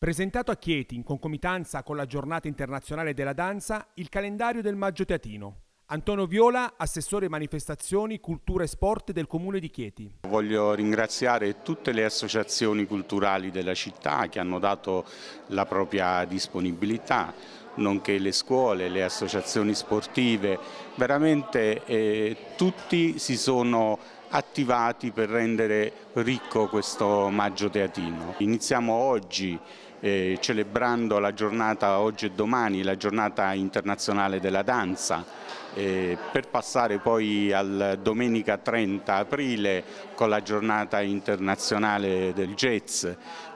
Presentato a Chieti in concomitanza con la giornata internazionale della danza, il calendario del Maggio Teatino. Antonio Viola, assessore manifestazioni, cultura e sport del comune di Chieti. Voglio ringraziare tutte le associazioni culturali della città che hanno dato la propria disponibilità, nonché le scuole, le associazioni sportive, veramente eh, tutti si sono attivati per rendere ricco questo maggio teatino. Iniziamo oggi eh, celebrando la giornata oggi e domani, la giornata internazionale della danza, eh, per passare poi al domenica 30 aprile con la giornata internazionale del jazz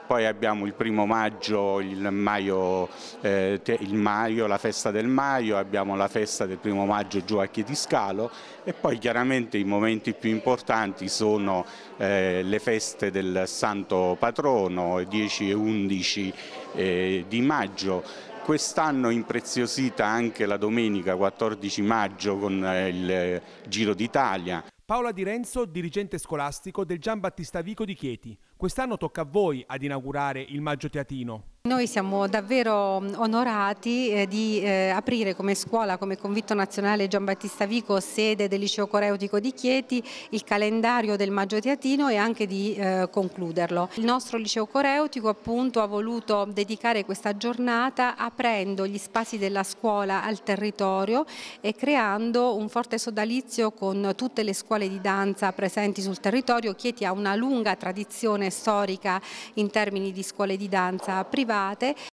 poi abbiamo il primo maggio il maio, eh, il maio, la festa del Maio, abbiamo la festa del primo maggio giù a Chiediscalo e poi chiaramente i momenti più importanti sono eh, le feste del Santo Patrono 10 e 11 eh, di maggio quest'anno impreziosita anche la domenica 14 maggio con eh, il Giro d'Italia. Paola Di Renzo, dirigente scolastico del Gian Battista Vico di Chieti, Quest'anno tocca a voi ad inaugurare il Maggio Teatino. Noi siamo davvero mm, onorati eh, di eh, aprire come scuola, come convitto nazionale Giambattista Vico, sede del liceo coreutico di Chieti, il calendario del Maggio Teatino e anche di eh, concluderlo. Il nostro liceo coreutico appunto ha voluto dedicare questa giornata aprendo gli spazi della scuola al territorio e creando un forte sodalizio con tutte le scuole di danza presenti sul territorio. Chieti ha una lunga tradizione storica in termini di scuole di danza private